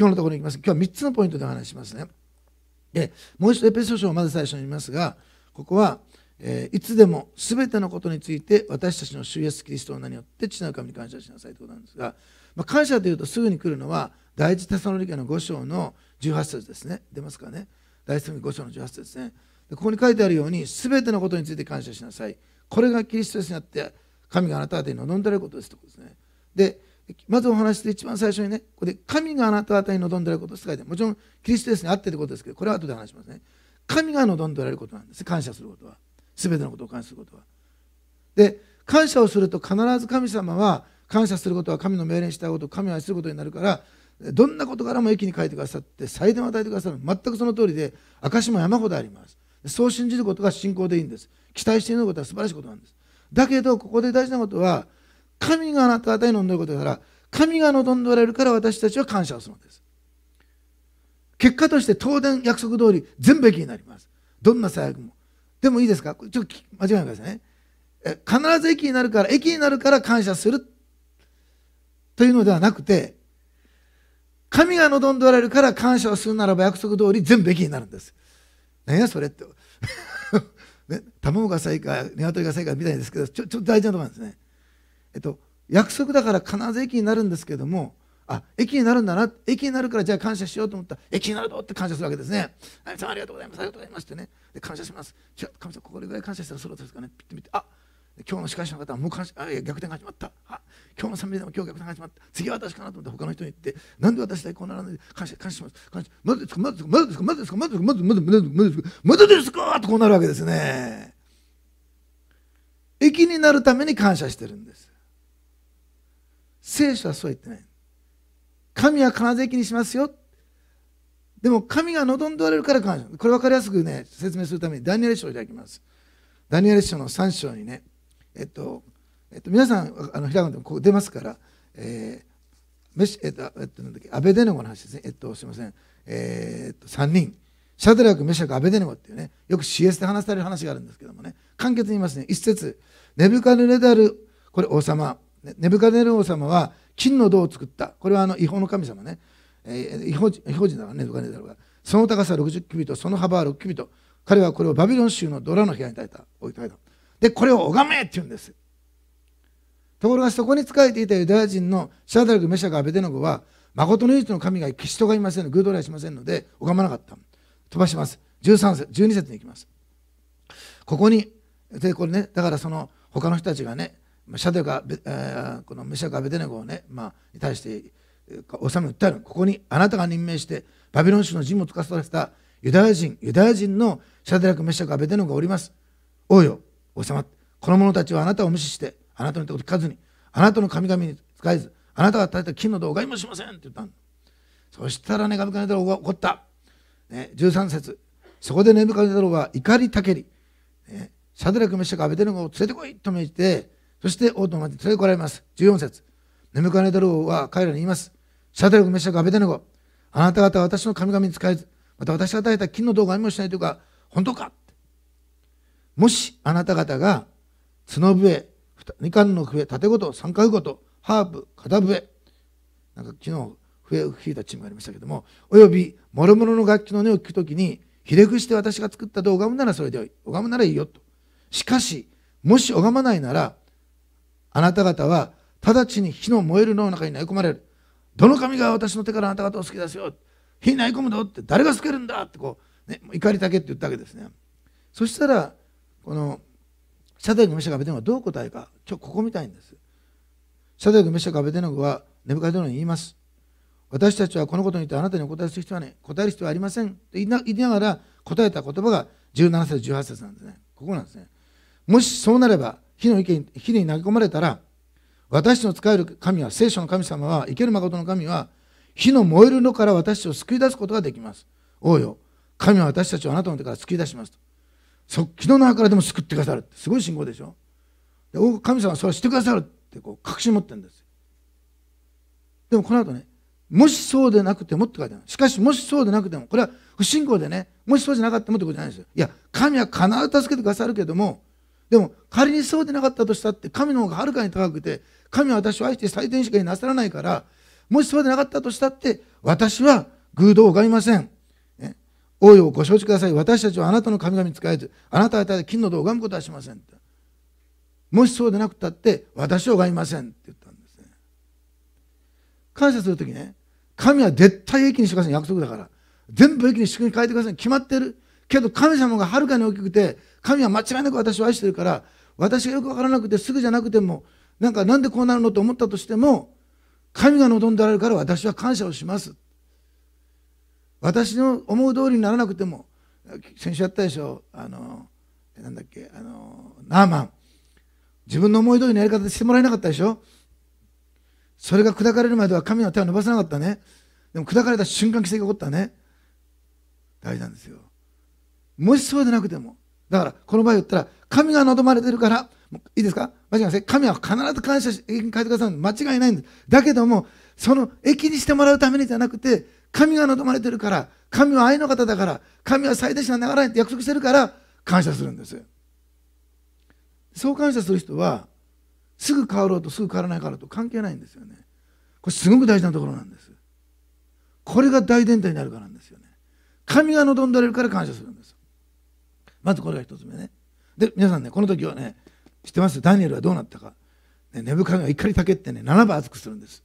今日のところに行きます今日は3つのポイントでお話しますねでもう一度エペソ書をまず最初に見ますがここは、えー、いつでも全てのことについて私たちの主イエスキリストの名によって血なる神に感謝しなさいということなんですが、まあ、感謝というとすぐに来るのは第一テサロニケの5章の18節ですね出ますかね第一テサケ5章の18節ですねでここに書いてあるように全てのことについて感謝しなさいこれがキリストにあって神があなた方に望んでいることですということですねでまずお話して一番最初にね、これで神があなた方に望んでいることを伝えて、もちろんキリストですね、あっていてことですけど、これは後で話しますね。神が望んでおられることなんです。感謝することは。すべてのことを感謝することは。で、感謝をすると必ず神様は、感謝することは神の命令にしたこと、神を愛することになるから、どんなことからも駅に書いてくださって、祭典を与えてくださる。全くその通りで、証も山ほどあります。そう信じることが信仰でいいんです。期待していることは素晴らしいことなんです。だけど、ここで大事なことは、神があなた方に望んでいることだから神が望んでおられるから私たちは感謝をするんです結果として当然約束通り全べきになりますどんな最悪もでもいいですかちょっと間違いないですね必ず駅になるから駅になるから感謝するというのではなくて神が望んでおられるから感謝をするならば約束通り全べきになるんです何やそれって ね、卵が最下、鶏が最下みたいですけどちょちょっと大事なところなんですねえっと、約束だから必ず駅になるんですけどもあ駅になるんだな駅になるからじゃあ感謝しようと思ったら駅になるぞって感謝するわけですね。あさんありがとうございますありがとうございますってねで感謝します。じゃあ神様これぐらい感謝したらそろそろですかねピッて見てあ今日の司会者の方はもう感謝あ逆転が始まったあ今日の賛美でも今日逆転が始まった次は私かなと思って他の人に言ってなんで私だこうなので感謝感謝します感謝まずですかまずですかまずですかまずですかまずですかまずですかまずですかってこうなるわけですね。駅になるために感謝してるんです。聖書はそう言ってない神は金税金にしますよでも神が望んでおられるから感謝これ分かりやすくね説明するためにダニエル書をいただきますダニエル書の3章にねえっと、えっと、皆さんあの平野でもここ出ますから、えーメシえっと、えっと、なんだっけアベデネゴの話ですねえっとすいませんえー、っと3人シャドラク、メシャク、アベデネゴっていうね、よく CS で話される話があるんですけどもね、簡潔に言いますね、一節、ネブカルネダル、これ王様、ネブカデネル王様は金の銅を作った。これはあの違法の神様ね。えー、違法違法人だうね、ネブカデネルが。その高さ60キビト、その幅は6キビト。彼はこれをバビロン州のドラの部屋に耐えた。置いた。で、これを拝めって言うんです。ところがそこに仕えていたユダヤ人のシャダルク、メシャカ、アベデノゴは、誠の唯一の神が決しとがいませんードライしませんので、拝まなかった。飛ばします。13節、12節に行きます。ここに、で、これね、だからその、他の人たちがね、シャデカ、えー、このメシャカ・ベテネゴをね、まあ、に対して、王様に訴える。ここにあなたが任命して、バビロン州の陣をつかされたユダヤ人、ユダヤ人のシャデラク・メシャカ・ベテネゴがおります。王よ、王様、この者たちはあなたを無視して、あなたの手を聞かずに、あなたの神々に使えず、あなたが与えた金の動画にもしませんって言ったんそしたらね、神々だろうが怒った。ね、13節そこでネブカネネロが怒りたけり、ね、シャデラク・メシャカ・アベテネゴを連れてこいと命じて、そして王とまで、連れてこられます。14節眠かねだろうは彼らに言います。シャテルク、メシャク、アベデネゴ。あなた方は私の神々に使えず、また私が与えた金の動画をもしないというか、本当かもしあなた方が角笛、二冠の笛、縦ごと、三回ごと、ハープ、片笛、なんか昨日笛を吹いたチームがありましたけども、および諸々の楽器の音を聞くときに、ひれ伏して私が作ったを拝むならそれでよい。拝むならいいよと。しかし、もし拝まないなら、あなた方は直ちに火の燃える脳の中に投げ込まれる。どの神が私の手からあなた方を好きですよ。火に投げ込むぞって誰が好けるんだってこう、ね、怒りだけって言ったわけですね。そしたら、このシャダルのメシャカベテノはどう答えか、ちょ、ここ見たいんです。シャダルのメシャカベテノはネブカデノに言います。私たちはこのことによってあなたにお答えする必要はね、答える必要はありませんと言いながら答えた言葉が17節、18節なんですね。ここなんですね。もしそうなれば、火の池に火に投げ込まれたら私の使える神は聖書の神様は生ける誠の神は火の燃えるのから私を救い出すことができます王よ神は私たちをあなたの手から救い出しますと昨日のからでも救ってくださるすごい信号でしょで神様はそれをしてくださるってこう確信持ってるんですでもこの後ねもしそうでなくてもって書いてあるしかしもしそうでなくてもこれは不信仰でねもしそうじゃなかったもってことじゃないですよいや神は必ず助けてくださるけどもでも仮にそうでなかったとしたって神の方がはるかに高くて神は私を愛して最善しかになさらないからもしそうでなかったとしたって私は偶像を拝みません。おいおご承知ください。私たちはあなたの神々に仕えず、あなたはたえ金の道を拝むことはしません。もしそうでなくたって私を拝みませんって言ったんですね。感謝するときね、神は絶対益にしてください。約束だから。全部益に仕組に変えてください。決まってる。けど神様がはるかに大きくて、神は間違いなく私を愛してるから、私がよくわからなくてすぐじゃなくても、なんかなんでこうなるのと思ったとしても、神が望んでられるから私は感謝をします。私の思う通りにならなくても、先週やったでしょ、あの、なんだっけ、あの、ナーマン。自分の思い通りのやり方でしてもらえなかったでしょそれが砕かれるまでは神の手を伸ばさなかったね。でも砕かれた瞬間奇跡が起こったね。大事なんですよ。もしそうでなくてもだからこの場合言ったら神が望まれてるからいいですか間違いません神は必ず感謝し駅に変えてくださる間違いないんですだけどもその駅にしてもらうためにじゃなくて神が望まれてるから神は愛の方だから神は最大者ならないって約束してるから感謝するんですそう感謝する人はすぐ変わろうとすぐ変わらないからと関係ないんですよねこれすごく大事なところなんですこれが大伝統になるからなんですよね神が望んでれるから感謝するんですまずこれが一つ目ねで皆さんねこの時はね知ってますダニエルはどうなったか、ね、ネブカが怒りたけってね7倍熱くするんです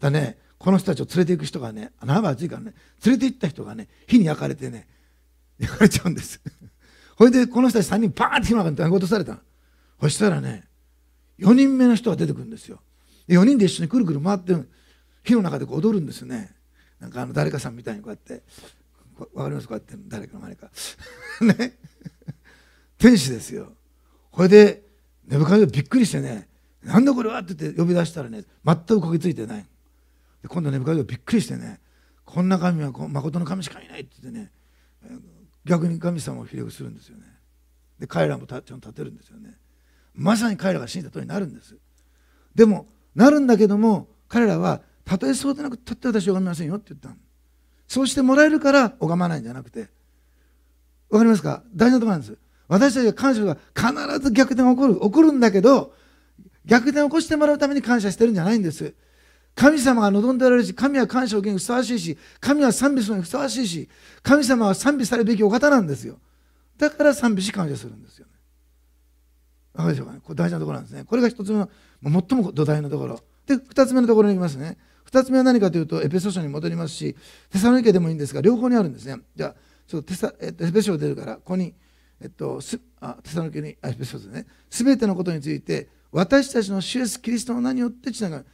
だねこの人たちを連れて行く人がね7倍熱いからね連れて行った人がね火に焼かれてね焼かれちゃうんです ほいでこの人たち3人バーンって火の中に投げ落とされたそしたらね4人目の人が出てくるんですよ4人で一緒にくるくる回って火の中でこう踊るんですよねなんかあの誰かさんみたいにこうやって分かりますかって誰かの前か ね天使ですよこれでネ深いデびっくりしてね「なんだこれは!」って言って呼び出したらね全くこぎついてないで今度ネ深いデびっくりしてね「こんな神はまことの神しかいない」って言ってね逆に神様をひれ伏するんですよねで彼らもちゃんと立てるんですよねまさに彼らが信じたおりになるんですでもなるんだけども彼らはたとえそうでなくたって私は分かりませんよって言ったのそうしてもらえるから拝まないんじゃなくてわかりますか大事なところなんです私たちは感謝が必ず逆転が起こる起こるんだけど逆転を起こしてもらうために感謝してるんじゃないんです神様が望んでおられるし神は感謝を受けにふさわしいし神は賛美するのにふさわしいし神様は賛美されるべきお方なんですよだから賛美し感謝するんですよねわかるでしょうかねこれ大事なところなんですねこれが一つ目の最も土台のところで2つ目のところにいますね2つ目は何かというとエペソ書に戻りますしテサロニケでもいいんですが両方にあるんですねじゃあちょっとテサ、えっと、エペソ書出るからここに、えっと、すあテサロニケにエペソ書でねべてのことについて私たちの主イエスキリストの名によってちながる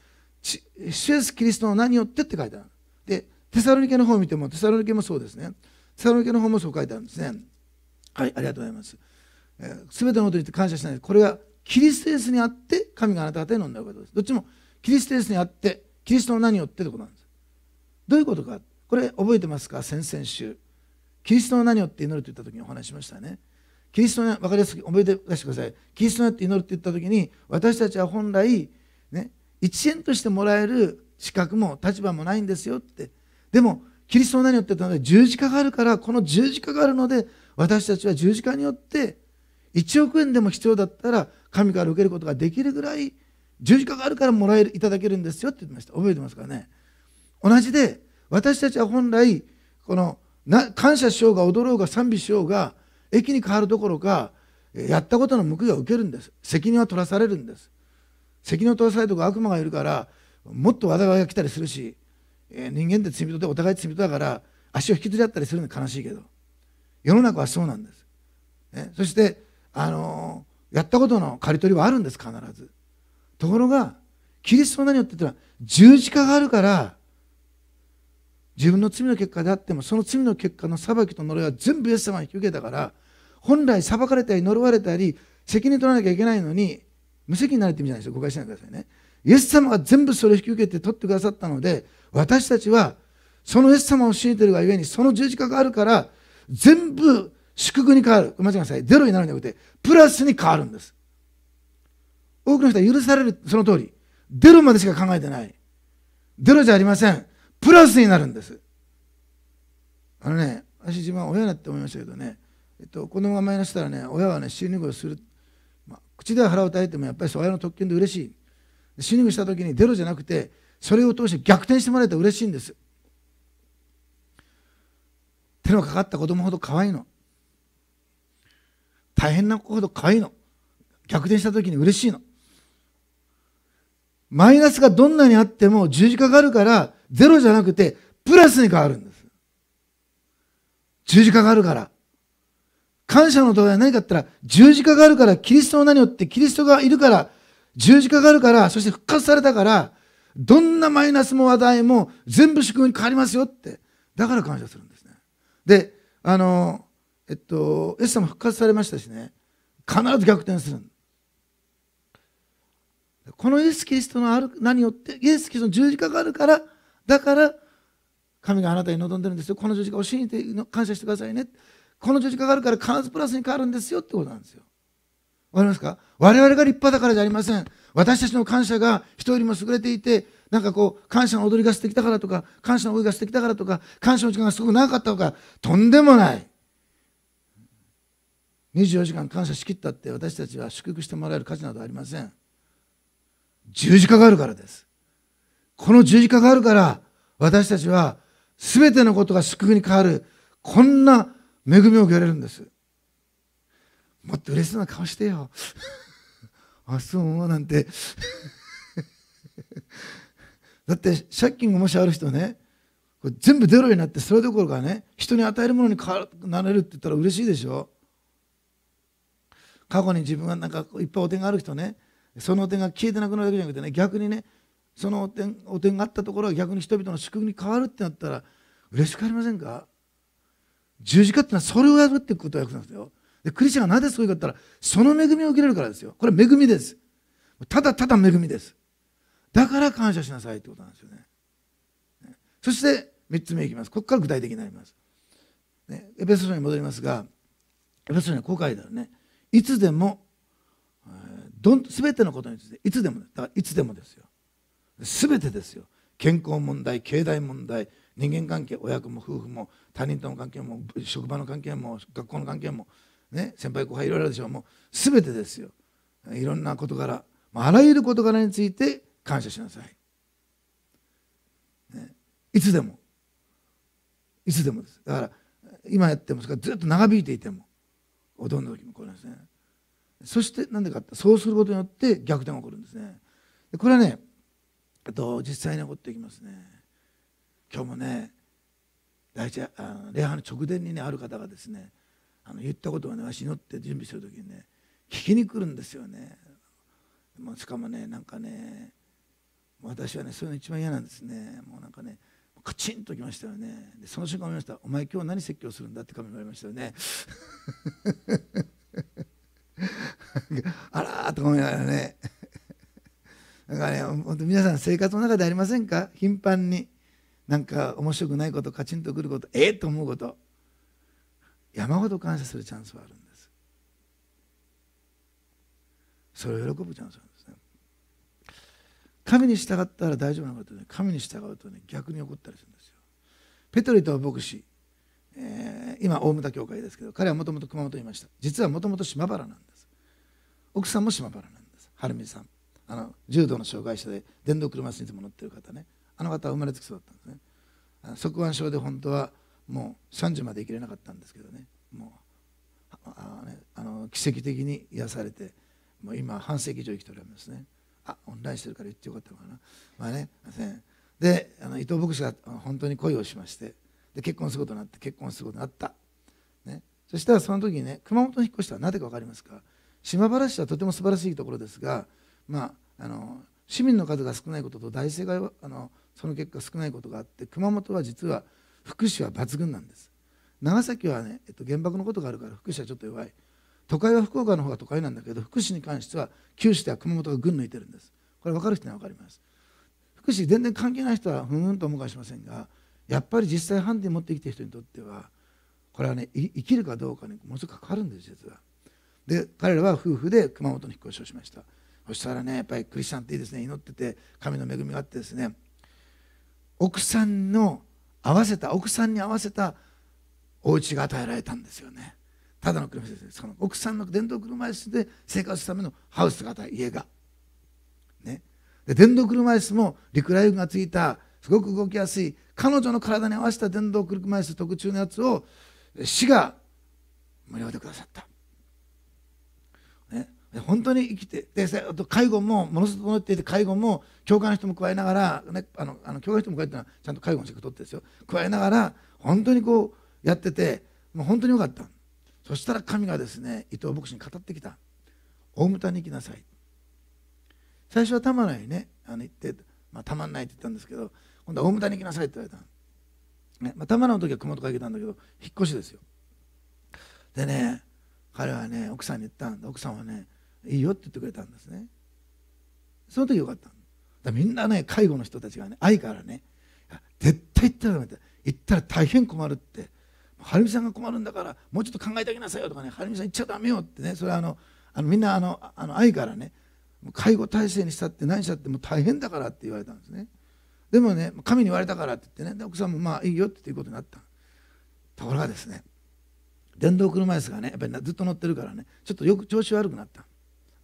主イエスキリストの名によってって書いてあるでテサロニケの方を見てもテサロニケもそうですねテサロニケの方もそう書いてあるんですねはいありがとうございますすべ、えー、てのことについて感謝しないこれがキリストエスにあって神があなた方に飲んだことですどっちもキリストエスにあってキリストの名によってということなんですどういうことかこれ覚えてますか先々週キリストの名によって祈ると言った時にお話しましたねキリストの分かりやすく覚えて出してくださいキリストのよって祈るって言った時に私たちは本来ね1円としてもらえる資格も立場もないんですよってでもキリストの名によってで、十字架があるからこの十字架があるので私たちは十字架によって1億円でも必要だったら神から受けることができるぐらい十字架があるからもらえるいただけるんですよって言ってました覚えてますからね同じで私たちは本来このな感謝しようが踊ろうが賛美しようが駅に変わるどころかやったことの報いは受けるんです責任は取らされるんです責任を取らされるとか悪魔がいるからもっと災いが来たりするし、え人間って罪人でお互い罪人だから足を引きずり合ったりするの悲しいけど世の中はそうなんです、ね、そして、あのー、やったことの刈り取りはあるんです必ずところが、キリストの名によって言ったら、十字架があるから、自分の罪の結果であっても、その罪の結果の裁きと呪いは全部イエス様に引き受けたから、本来裁かれたり呪われたり、責任取らなきゃいけないのに、無責任になれてるじゃないですか、誤解しないでくださいね。イエス様が全部それを引き受けて取ってくださったので、私たちは、そのイエス様を信じているがゆえに、その十字架があるから、全部祝福に変わる。ごめんなさい。ゼロになるんじゃなくて、プラスに変わるんです。多くの人は許される、その通り。出るまでしか考えてない。出るじゃありません。プラスになるんです。あのね、私自分は親だって思いましたけどね、えっと、子供がマイナスしたらね、親はね、死入をする。まあ、口では腹を耐えても、やっぱり親の特権で嬉しい。死入した時に出るじゃなくて、それを通して逆転してもらえたら嬉しいんです。手のかかった子供ほど可愛いの。大変な子ほど可愛いの。逆転した時に嬉しいの。マイナスがどんなにあっても十字架があるからゼロじゃなくてプラスに変わるんです。十字架があるから。感謝の度合いは何かっったら十字架があるからキリストの名によってキリストがいるから十字架があるからそして復活されたからどんなマイナスも話題も全部祝福に変わりますよってだから感謝するんですね。で、あの、えっと、エス様復活されましたしね、必ず逆転するんです。このイエス・キリストのある何よってイエス・キリストの十字架があるからだから神があなたに望んでるんですよこの十字架を信じて感謝してくださいねこの十字架があるから必ずプラスに変わるんですよってことなんですよわかりますか我々が立派だからじゃありません私たちの感謝が人よりも優れていてなんかこう感謝の踊りがしてきたからとか感謝の思いがしてきたからとか感謝の時間がすごく長かったとかとんでもない24時間感謝しきったって私たちは祝福してもらえる価値などありません十字架があるからです。この十字架があるから、私たちは全てのことが救いに変わる、こんな恵みを受けられるんです。もっと嬉しそうな顔してよ。あ、そうなんて。だって借金がもしある人ね、これ全部ゼロになって、それどころかね、人に与えるものに変わなれるって言ったら嬉しいでしょ。過去に自分がなんかいっぱいお手がある人ね、その点が消えてなくなるだけじゃなくてね逆にねそのお点お点があったところが逆に人々の祝福に変わるってなったら嬉しくありませんか十字架ってのはそれをやるってことを訳るんですよでクリスチャンがなぜそういうかったらその恵みを受けれるからですよこれ恵みですただただ恵みですだから感謝しなさいってことなんですよねそして3つ目いきますここから具体的になります、ね、エペソ書に戻りますがエペソ書にはこう書いてあるねいつでもどん全てのことについていつでもだからいつでもですよ全てですよ健康問題経済問題人間関係親子も夫婦も他人との関係も職場の関係も学校の関係も、ね、先輩後輩いろいろでしょうもう全てですよいろんな事柄あらゆる事柄について感謝しなさい、ね、いつでもいつでもですだから今やってもずっと長引いていてもおどんの時もこれですねそして何でかってそうすることによって逆転が起こるんですねこれはねと実際に起こっていきますね今日もね第一あの礼拝の直前にねある方がですねあの言ったことをねわし乗って準備する時にね聞きに来るんですよねもしかもねなんかね私はねそういうの一番嫌なんですねもうなんかねカチンときましたよねでその瞬間思いました「お前今日何説教するんだ」って神に言われましたよねあらーとか思いながらねなんかね本当皆さん生活の中でありませんか頻繁になんか面白くないことカチンとくることええー、と思うこと山ほど感謝するチャンスはあるんですそれを喜ぶチャンスなんですね神に従ったら大丈夫なことね、神に従うとね逆に怒ったりするんですよペトリとは牧師、えー、今大牟田教会ですけど彼はもともと熊本にいました実はもともと島原なんです奥さんも島原なんです晴美さんあの重度の障害者で電動車椅子にも乗ってる方ねあの方は生まれつきそうだったんですね側腕症で本当はもう30まで生きれなかったんですけどねもうあの、ね、あの奇跡的に癒されてもう今半世紀以上生きておられますねあオンラインしてるから言ってよかったのかなまあねであの伊藤牧師が本当に恋をしましてで結婚することになって結婚することになった、ね、そしたらその時にね熊本に引っ越したらなぜか分かりますか島原市はとても素晴らしいところですが、まあ、あの市民の数が少ないことと大政があのその結果少ないことがあって熊本は実は福祉は抜群なんです長崎はね、えっと、原爆のことがあるから福祉はちょっと弱い都会は福岡の方が都会なんだけど福祉に関しては九州では熊本が群抜いてるんですこれ分かる人には分かります福祉全然関係ない人はふんふんと思うかもしれませんがやっぱり実際ハンディ持ってきてる人にとってはこれはね生きるかどうかにものすごく関わるんです実はで彼らは夫婦で熊本に引っ越しをしましたそしたらねやっぱりクリスチャンっていいですね祈ってて神の恵みがあってですね奥さんの合わせた奥さんに合わせたお家が与えられたんですよねただの車椅子ですの奥さんの電動車椅子で生活するためのハウスが家がねで電動車椅子もリクラインがついたすごく動きやすい彼女の体に合わせた電動車椅子特注のやつを市が無料でくださった本当に生きてで介護もものすごく整っていて介護も教会の人も加えながら、ね、あのあの教会の人も加えてのはちゃんと介護の資格取ってですよ加えながら本当にこうやっててもう本当によかったそしたら神がですね伊藤牧師に語ってきた「大牟田に行きなさい」最初はたまらないねあの行って、まあ、たまんないって言ったんですけど今度は大牟田に行きなさいって言われたねまあ、玉名の時は熊本から行けたんだけど引っ越しですよでね彼はね奥さんに言ったんで奥さんはねいいよって言ってくれたんですねその時よかっただみんなね介護の人たちがね愛からね絶対行ったらダメだ行ったら大変困るってはるみさんが困るんだからもうちょっと考えてあげなさいよとかねはるみさん行っちゃだめよってねそれはあのあのみんなあのあの愛からね介護体制にしたって何したってもう大変だからって言われたんですねでもね神に言われたからって言ってね奥さんもまあいいよっていうことになったところがですね電動車椅子がねやっぱりずっと乗ってるからねちょっとよく調子悪くなった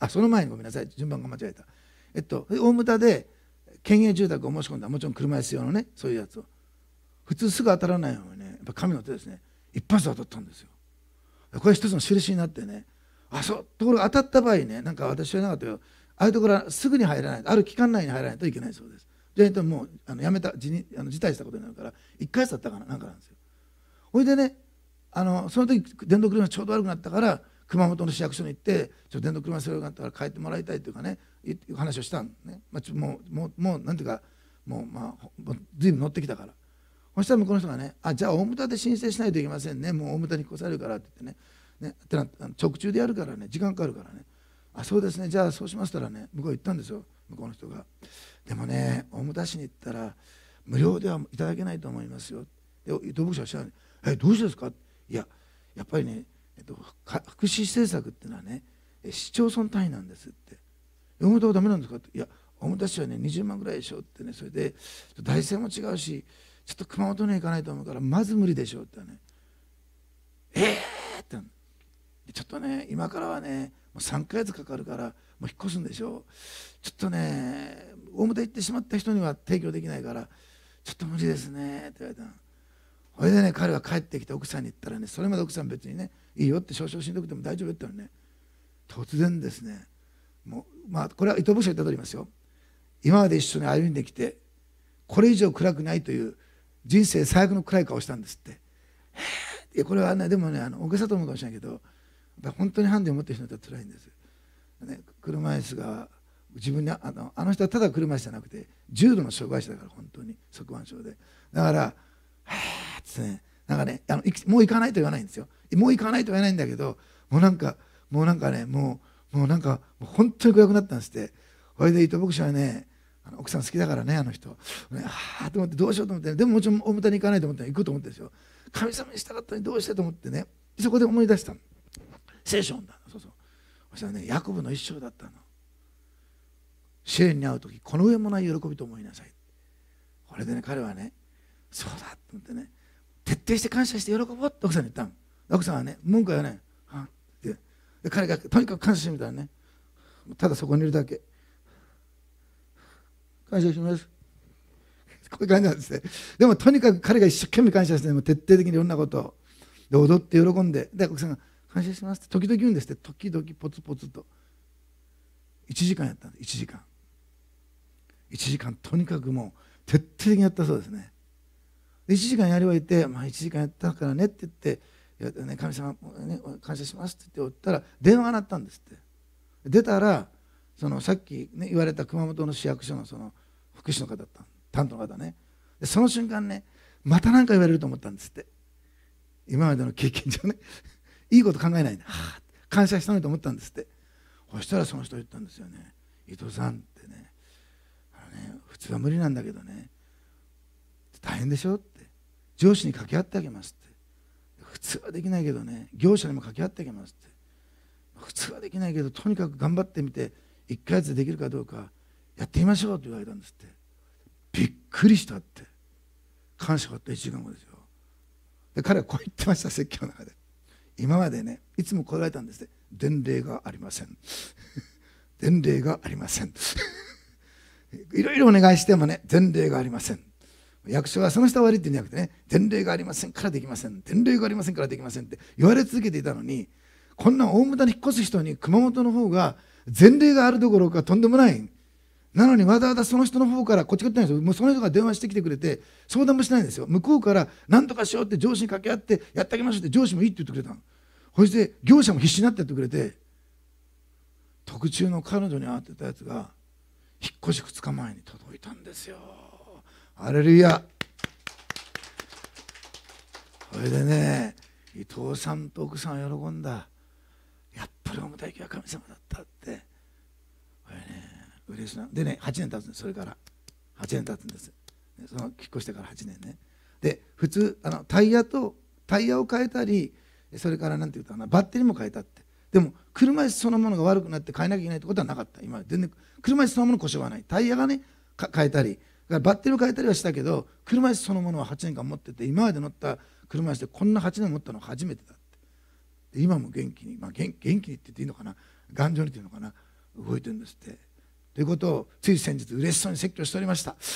あその前にごめんなさい順番が間違えたえっと大牟田で県営住宅を申し込んだもちろん車椅子用のねそういうやつを普通すぐ当たらないのにねやっぱ神の手ですね一発当たったんですよこれ一つの印になってねあそうところが当たった場合ねなんか私はなかったけどああいうところはすぐに入らないある期間内に入らないといけないそうですじゃなともうあのやめた辞あの辞退したことになるから1回月だったかななんかなんですよほいでねあのその時電動車がちょうど悪くなったから熊本の市役所に行ってちょ電動車にすればかったら変えてもらいたいというかねいう話をしたんね、まあ、ちょもうもうもうなんていうかもうまあ随分乗ってきたからそしたら向こうの人がね「あじゃあ大牟田で申請しないといけませんねもう大牟田に越されるから」って言ってねねってな直中でやるからね時間かかるからね「あそうですねじゃあそうしましたらね向こう行ったんですよ向こうの人がでもね大牟田市に行ったら無料ではいただけないと思いますよ」で土木者はしゃない「えどうしてですか?」いややっぱりねえっと、福祉政策っていうのはね市町村単位なんですって読むとダメなんですかっていや大牟田市はね20万ぐらいでしょってねそれで大勢も違うしちょっと熊本には行かないと思うからまず無理でしょってねええー、ってちょっとね今からはねもう3ヶ月かかるからもう引っ越すんでしょちょっとね大牟田行ってしまった人には提供できないからちょっと無理ですねって言われたのそれでね彼は帰ってきて奥さんに言ったらねそれまで奥さん別にねいいよって少々しんどくても大丈夫って言ったらね突然ですねもうまあこれは伊藤部署言ったとおりますよ今まで一緒に歩んできてこれ以上暗くないという人生最悪の暗い顔をしたんですっていやこれはねでもねあの大げさと思うかもしれないけど本当にハンデを持ってる人だったら辛いんです、ね、車椅子が自分にあのあの人はただ車椅子じゃなくて重度の障害者だから本当に側腕症でだから「はあですねなんかねあのもう行かないと言わないんですよもう行かないと言わないんだけどもうなんかもうなんかねもうもうなんか本当に暗くなったんですってほいで伊藤牧師はねあの奥さん好きだからねあの人、ね、はあと思ってどうしようと思ってでももちろん田に行かないと思って行くと思ってですよ神様に従ったのにどうしてと思ってねそこで思い出したの聖書だそうそうそしたらねヤコブの一生だったの試練に会う時この上もない喜びと思いなさいこれでね彼はねそうだと思ってね徹底して感謝して喜ぼうって奥さんに言ったの奥さんはね文句はねはってで彼がとにかく感謝してみたらねただそこにいるだけ感謝しますこういう感じなんですねでもとにかく彼が一生懸命感謝しても徹底的にいろんなことをで踊って喜んでで奥さんが「感謝します」って時々言うんですって時々ポツポツと1時間やったんです1時間1時間とにかくもう徹底的にやったそうですね1時間やり終えて、まあ、1時間やったからねって言って、ね、神様、ね、感謝しますって言っておったら電話が鳴ったんですって出たらそのさっき、ね、言われた熊本の市役所のその福祉の方だった担当の方ねでその瞬間ねまた何か言われると思ったんですって今までの経験上ね いいこと考えないで、はあ、感謝したのにと思ったんですってそしたらその人言ったんですよね伊藤さんってねあのね普通は無理なんだけどね大変でしょ上司に掛け合ってあげますって普通はできないけどね業者にも掛け合ってあげますって普通はできないけどとにかく頑張ってみて1ヶ月でできるかどうかやってみましょうって言われたんですってびっくりしたって感謝があった1時間後ですよで彼はこう言ってました説教の中で今までねいつも来られたんですって伝令がありません 伝令がありません いろいろお願いしてもね前例がありません役所はその人は悪いって言うんじゃなくてね前例がありませんからできません前例がありませんからできませんって言われ続けていたのにこんな大牟田に引っ越す人に熊本の方が前例があるどころかとんでもないなのにわざわざその人の方からこっちこってないんですよもうその人が電話してきてくれて相談もしないんですよ向こうから何とかしようって上司に掛け合ってやってあげましょうって上司もいいって言ってくれたのそして業者も必死になってやってくれて特注の彼女に会ってたやつが引っ越し2日前に届いたんですよアレルヤそれでね伊藤さんと奥さん喜んだやっぱりた大木は神様だったってこれね嬉しいなでね8年経つんですそれから8年経つんですその引っ越してから8年ねで普通あのタイヤとタイヤを変えたりそれから何て言うかなバッテリーも変えたってでも車椅子そのものが悪くなって変えなきゃいけないってことはなかった今全然車椅子そのもの故障はないタイヤがね変えたりだからバッテリーを変えたりはしたけど車椅子そのものは8年間持ってて今まで乗った車椅子でこんな8年持ったの初めてだって今も元気に、まあ元、元気にって言っていいのかな頑丈にっていうのかな動いてるんですってということをつい先日嬉しそうに説教しておりました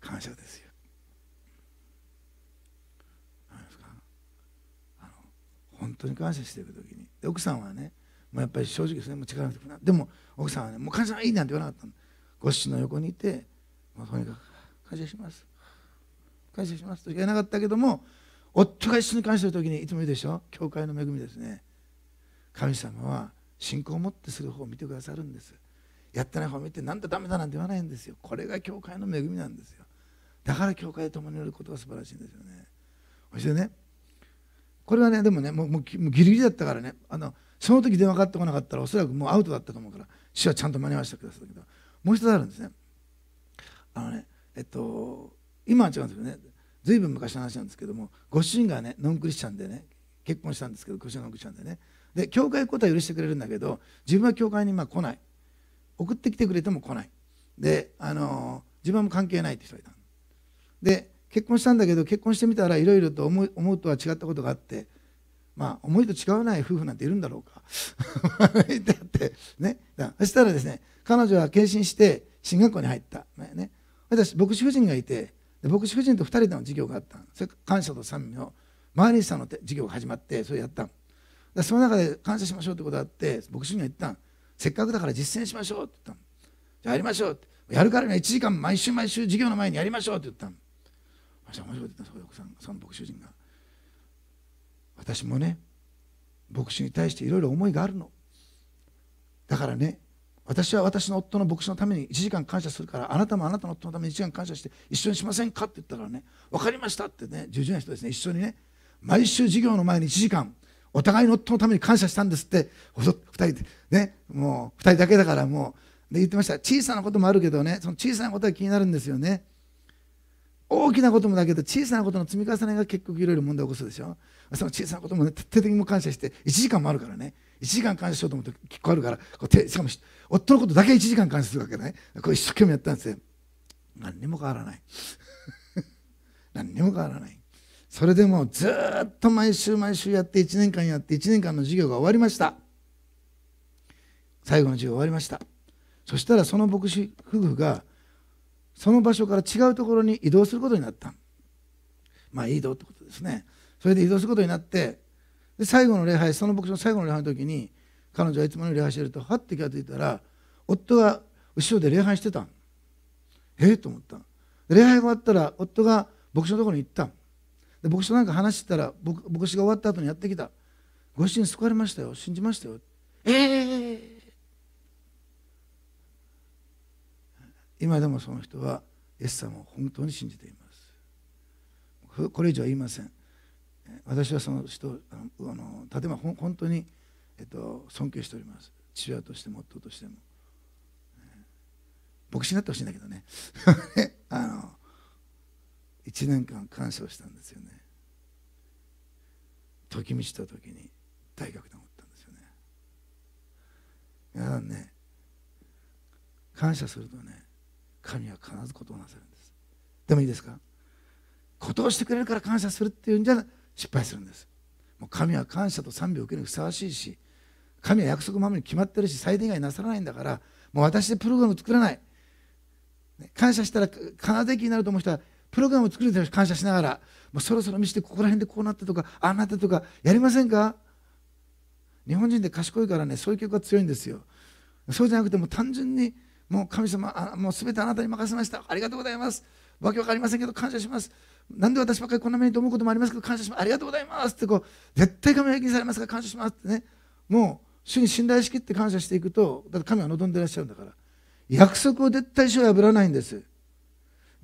感謝ですよ何ですかあの本当に感謝していく時に奥さんはねもうやっぱり正直ですねもう力なくてでも奥さんはね「もう感謝いい」なんて言わなかったのご父の横にいてもうとにかく感謝します感謝しますと言えなかったけども夫が一緒に感謝する時にいつも言うでしょ教会の恵みですね神様は信仰を持ってする方を見てくださるんですやってない方を見てなんだダメだなんて言わないんですよこれが教会の恵みなんですよだから教会で共にやることが素晴らしいんですよねそしてねこれはねでもねもうもうギリギリだったからねあのその時電話かかってこなかったらおそらくもうアウトだったと思うから主はちゃんと間に合わせてくださったけどもう一つあるんですねあのねえっと今は違うんですけどねずいぶん昔の話なんですけどもご主人がねノンクリスチャンでね結婚したんですけどご主人ノンクリスチャンでねで教会行くことは許してくれるんだけど自分は教会にま来ない送ってきてくれても来ないであの自分も関係ないって人がいたで結婚したんだけど結婚してみたらいろいろと思うとは違ったことがあってまあ、思いと違わない夫婦なんているんだろうか。だって、ね。そしたらですね、彼女は献身して進学校に入った。ね。私、牧師夫人がいて、牧師夫人と2人での授業があった。それ感謝と賛美の毎日さんの授業が始まって、それやった。でその中で感謝しましょうってことがあって、牧師夫人が言ったせっかくだから実践しましょうって言ったじゃあやりましょうって。やるからには1時間毎週毎週授業の前にやりましょうって言ったの。私は面白いって言ったその奥さん、その牧師夫人が。私もね牧師に対していろいろ思いがあるのだからね私は私の夫の牧師のために1時間感謝するからあなたもあなたの夫のために1時間感謝して一緒にしませんかって言ったらね分かりましたってね従順な人ですね一緒にね毎週授業の前に1時間お互いの夫のために感謝したんですって2人でねもう2人だけだからもうで言ってました小さなこともあるけどねその小さなことが気になるんですよね大きなこともだけど小さなことの積み重ねが結局いろいろ問題を起こすでしょその小さなことも、ね、徹底的にも感謝して1時間もあるからね1時間感謝しようと思って結構あるからこうしかも夫のことだけ1時間感謝するわけねこれ一生懸命やったんですよ何にも変わらない 何にも変わらないそれでもずっと毎週毎週やって1年間やって1年間の授業が終わりました最後の授業終わりましたそしたらその牧師夫婦がその場所から違うところに移動することになったまあ移動ってことですねそれで移動することになってで最後の礼拝その牧師の最後の礼拝の時に彼女はいつもの礼拝してるとはって気が付いたら夫が後ろで礼拝してたええと思った礼拝が終わったら夫が牧師のところに行ったで牧師となんか話してたら牧師が終わった後にやってきた「ご主人救われましたよ信じましたよ」ええー今でもその人はイエス様を本当に信じていますこれ以上は言いません私はその人あのあの例えば本当に、えっと、尊敬しております父親としても夫としても牧師になってほしいんだけどね あの1年間感謝をしたんですよね時満ちた時に大学で思ったんですよね皆さんね感謝するとね神は必ずことをなさるんですでもいいですかことをしてくれるから感謝するっていうんじゃ失敗するんですもう神は感謝と賛美を受けるにふさわしいし神は約束守るに決まってるし最低限なさらないんだからもう私でプログラム作らない、感謝したら必ず気になると思う人はプログラムを作ると感謝しながらもうそろそろ見せてここら辺でこうなったとかああなったとかやりませんか日本人って賢いからねそういう曲が強いんですよそうじゃなくても単純にもう神様あもう全てあなたに任せましたありがとうございますわけわかりませんけど感謝しますなんで私ばっかりこんな目にと思うこともありますけど感謝しますありがとうございますってこう絶対神は気にされますから感謝しますってねもう主に信頼しきって感謝していくとだって神は望んでいらっしゃるんだから約束を絶対主は破らないんです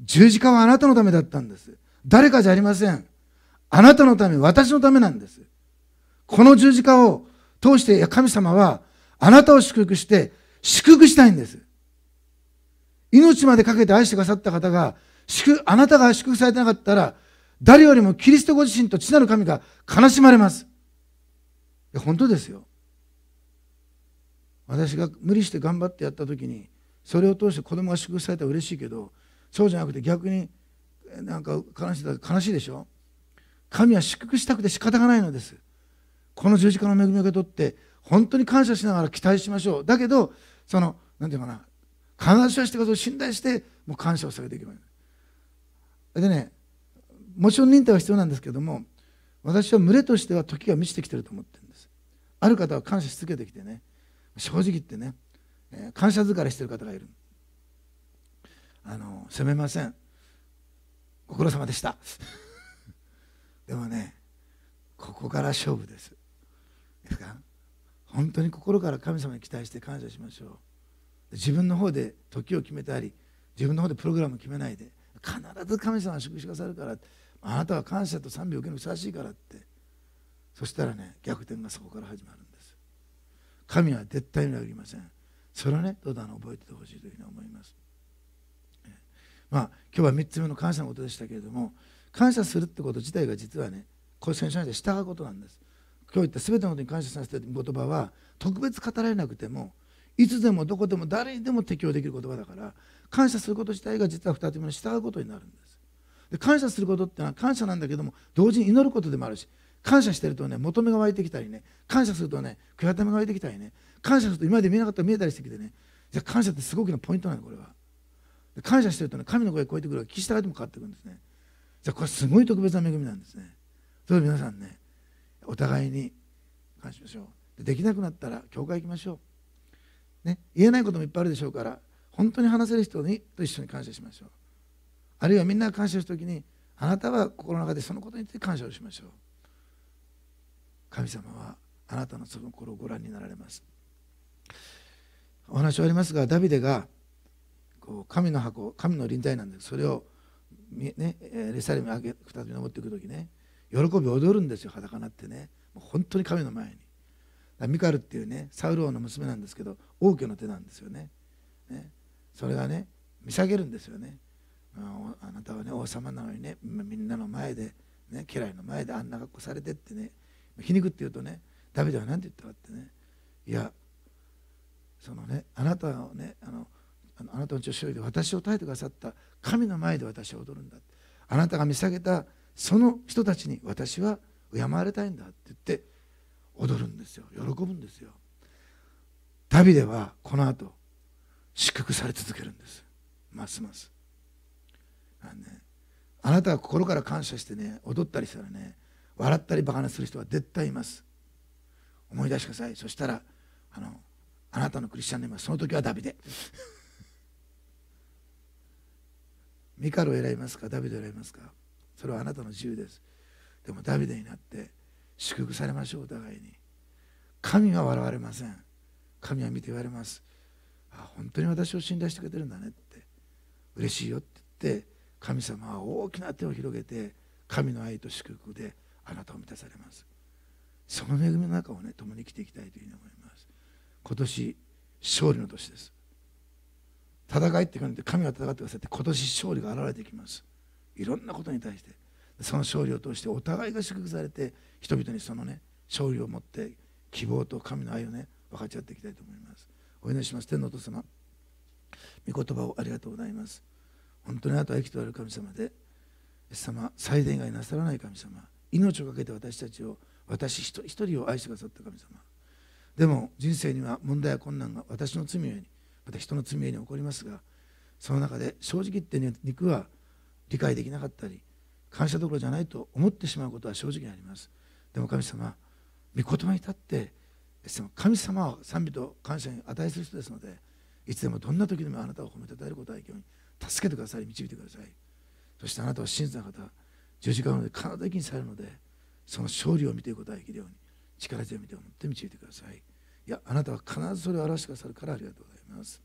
十字架はあなたのためだったんです誰かじゃありませんあなたのため私のためなんですこの十字架を通して神様はあなたを祝福して祝福したいんです命までかけて愛してくださった方があなたが祝福されてなかったら誰よりもキリストご自身と父なる神が悲しまれますいや本当ですよ私が無理して頑張ってやった時にそれを通して子供が祝福されたら嬉しいけどそうじゃなくて逆になんか悲しい悲しいでしょ神は祝福したくて仕方がないのですこの十字架の恵みを受け取って本当に感謝しながら期待しましょうだけどその何て言うかな必ずしてことを信頼してもう感謝をされていけばいいでねもちろん忍耐は必要なんですけども私は群れとしては時が満ちてきてると思ってるんですある方は感謝し続けてきてね正直言ってね、えー、感謝疲れしてる方がいるあの責めませんご苦労様でした でもねここから勝負ですですか本当に心から神様に期待して感謝しましょう自分の方で時を決めたり自分の方でプログラム決めないで必ず神様が祝福されるからあなたは感謝と賛美を受けるのふさわしいからってそしたらね逆転がそこから始まるんです神は絶対に裏切りませんそれはねどうだの覚えててほしいというふうに思いますまあ今日は3つ目の感謝のことでしたけれども感謝するってこと自体が実はねこう先生に従うことなんです今日言った全てのことに感謝させてと言葉は特別語られなくてもいつでもどこでも誰にでも適用できる言葉だから感謝すること自体が実は二つ目の従うことになるんですで感謝することってのは感謝なんだけども同時に祈ることでもあるし感謝してるとね求めが湧いてきたりね感謝するとね悔やみが湧いてきたりね感謝すると今まで見えなかったら見えたりしてきてねじゃあ感謝ってすごくのポイントなのこれは感謝してるとね神の声が聞こえてくるから聞き従いても変わってくるんですねじゃあこれすごい特別な恵みなんですねそれで皆さんねお互いに感謝しましょうでできなくなったら教会行きましょうね、言えないこともいっぱいあるでしょうから本当に話せる人にと一緒に感謝しましょうあるいはみんなが感謝する時にあなたは心の中でそのことについて感謝をしましょう神様はあなたのその心をご覧になられますお話はありますがダビデがこう神の箱神の臨在なんでそれを、ね、レサレム上げ再び登っていく時ね喜び踊るんですよ裸になってねもう本当に神の前にミカルっていうねサウル王の娘なんですけど王家の手なんですよねねそれがね見下げるんですよねあなたはね王様なのにねみんなの前で、ね、家来の前であんな格好されてってね皮肉って言うとねダビデは何て言ったかってねいやそのねあなたをねあのあなたのよりで私を耐えてくださった神の前で私は踊るんだあなたが見下げたその人たちに私は敬われたいんだって言って踊るんですよ喜ぶんですよダビデはこの後祝福され続けるんですますますあ,、ね、あなたが心から感謝してね踊ったりしたらね笑ったりバカにする人は絶対います思い出してくださいそしたらあのあなたのクリスチャンの今その時はダビデミカルを選びますかダビデを選びますかそれはあなたの自由ですでもダビデになって祝福されましょうお互いに神が笑われません神は見て言われますあ本当に私を信頼してくれてるんだねって嬉しいよって言って神様は大きな手を広げて神の愛と祝福であなたを満たされますその恵みの中をね共に生きていきたいというふうに思います今年勝利の年です戦いって感じで神が戦ってくださって今年勝利が現れてきますいろんなことに対してその勝利を通してお互いが祝福されて人々にそのね勝利を持って希望と神の愛をね分かち合っていきたいと思いますお祈りします天のお父様御言葉をありがとうございます本当にあとは生きておる神様でイエス様最善がなさらない神様命を懸けて私たちを私一人一人を愛してくださった神様でも人生には問題や困難が私の罪ゆえにまた人の罪ゆえに起こりますがその中で正直言って、肉は理解できなかったり感謝どころじゃないと思ってしまうことは正直にありますでも神様御言葉に立って神様を賛美と感謝に値する人ですのでいつでもどんな時でもあなたを褒めたたえることはできるように助けてください導いてくださいそしてあなたは真じな方十字架の上で必ず息にされるのでその勝利を見ていくことができるように力強い見てって導いてくださいいやあなたは必ずそれを表してくださるからありがとうございます